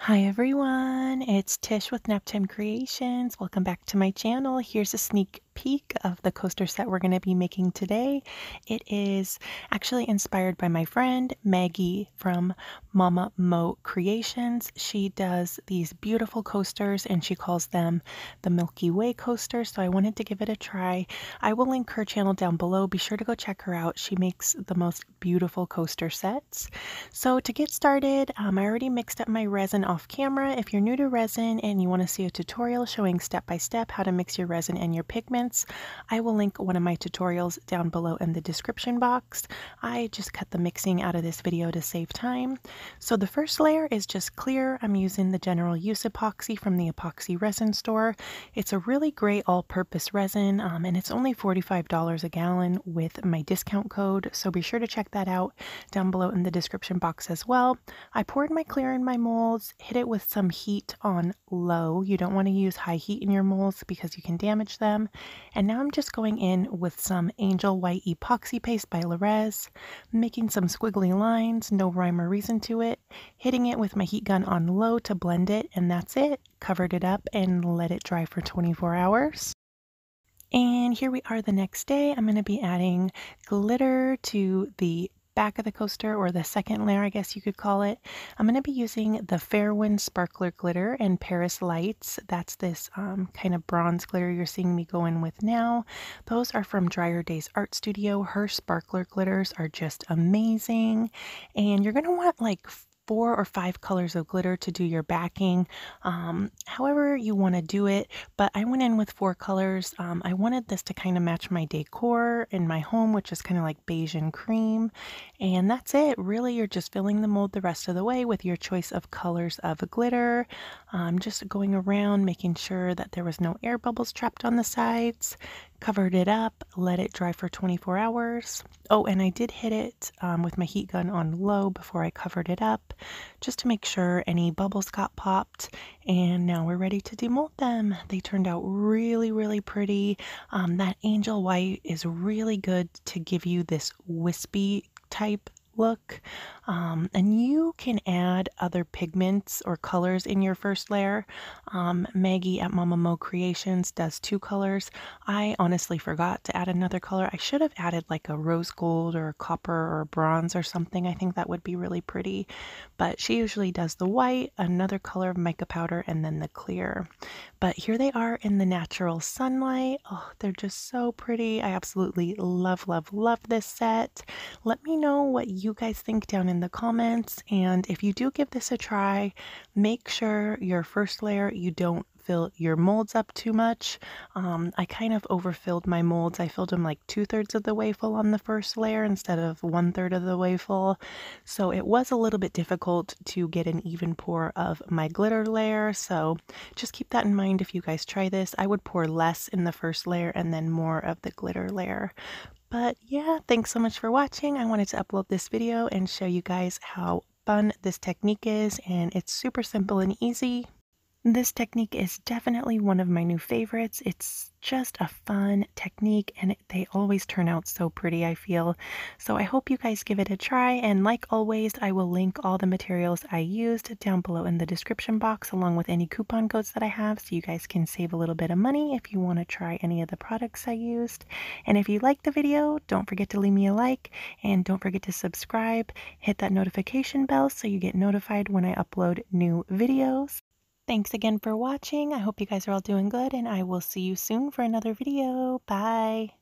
Hi everyone, it's Tish with Naptime Creations. Welcome back to my channel. Here's a sneak peek of the coaster set we're going to be making today. It is actually inspired by my friend Maggie from Mama Mo Creations. She does these beautiful coasters and she calls them the Milky Way coaster, so I wanted to give it a try. I will link her channel down below. Be sure to go check her out. She makes the most beautiful coaster sets. So to get started, um, I already mixed up my resin off camera. If you're new to resin and you want to see a tutorial showing step by step how to mix your resin and your pigments, I will link one of my tutorials down below in the description box. I just cut the mixing out of this video to save time. So the first layer is just clear. I'm using the General Use Epoxy from the Epoxy Resin Store. It's a really great all-purpose resin um, and it's only $45 a gallon with my discount code. So be sure to check that out down below in the description box as well. I poured my clear in my molds, hit it with some heat on low. You don't want to use high heat in your molds because you can damage them. And now I'm just going in with some Angel White Epoxy Paste by Larez, making some squiggly lines, no rhyme or reason to it, hitting it with my heat gun on low to blend it, and that's it. Covered it up and let it dry for 24 hours. And here we are the next day. I'm going to be adding glitter to the back of the coaster or the second layer, I guess you could call it, I'm going to be using the Fairwind Sparkler Glitter and Paris Lights. That's this um, kind of bronze glitter you're seeing me go in with now. Those are from Drier Days Art Studio. Her sparkler glitters are just amazing. And you're going to want like four or five colors of glitter to do your backing, um, however you want to do it. But I went in with four colors. Um, I wanted this to kind of match my decor in my home, which is kind of like beige and cream. And that's it. Really, you're just filling the mold the rest of the way with your choice of colors of glitter. Um, just going around, making sure that there was no air bubbles trapped on the sides, covered it up, let it dry for 24 hours. Oh, and I did hit it um, with my heat gun on low before I covered it up just to make sure any bubbles got popped. And now we're ready to demold them. They turned out really, really pretty. Um, that angel white is really good to give you this wispy type look. Um, and you can add other pigments or colors in your first layer. Um, Maggie at Mama Mo Creations does two colors. I honestly forgot to add another color. I should have added like a rose gold or copper or bronze or something. I think that would be really pretty. But she usually does the white, another color of mica powder, and then the clear. But here they are in the natural sunlight. Oh, they're just so pretty. I absolutely love, love, love this set. Let me know what you you guys think down in the comments. And if you do give this a try, make sure your first layer you don't fill your molds up too much. Um, I kind of overfilled my molds. I filled them like two thirds of the way full on the first layer instead of one third of the way full. So it was a little bit difficult to get an even pour of my glitter layer. So just keep that in mind if you guys try this. I would pour less in the first layer and then more of the glitter layer. But yeah, thanks so much for watching. I wanted to upload this video and show you guys how fun this technique is and it's super simple and easy. This technique is definitely one of my new favorites. It's just a fun technique and they always turn out so pretty, I feel. So I hope you guys give it a try. And like always, I will link all the materials I used down below in the description box along with any coupon codes that I have so you guys can save a little bit of money if you want to try any of the products I used. And if you liked the video, don't forget to leave me a like and don't forget to subscribe. Hit that notification bell so you get notified when I upload new videos. Thanks again for watching. I hope you guys are all doing good, and I will see you soon for another video. Bye!